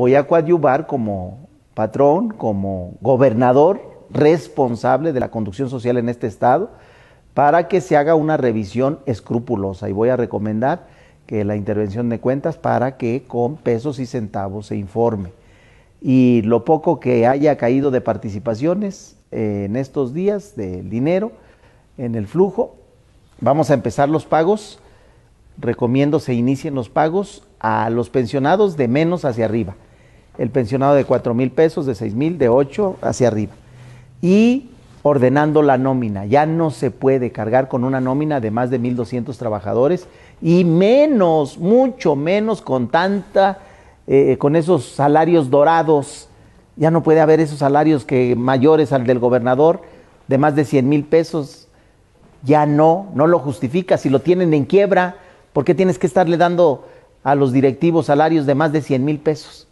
voy a coadyuvar como patrón, como gobernador responsable de la conducción social en este estado, para que se haga una revisión escrupulosa. Y voy a recomendar que la intervención de cuentas para que con pesos y centavos se informe. Y lo poco que haya caído de participaciones eh, en estos días del dinero, en el flujo, vamos a empezar los pagos. Recomiendo se inicien los pagos a los pensionados de menos hacia arriba el pensionado de cuatro mil pesos, de seis mil, de 8 hacia arriba. Y ordenando la nómina. Ya no se puede cargar con una nómina de más de 1.200 trabajadores y menos, mucho menos con tanta, eh, eh, con esos salarios dorados. Ya no puede haber esos salarios que mayores al del gobernador de más de cien mil pesos. Ya no, no lo justifica. Si lo tienen en quiebra, ¿por qué tienes que estarle dando a los directivos salarios de más de cien mil pesos?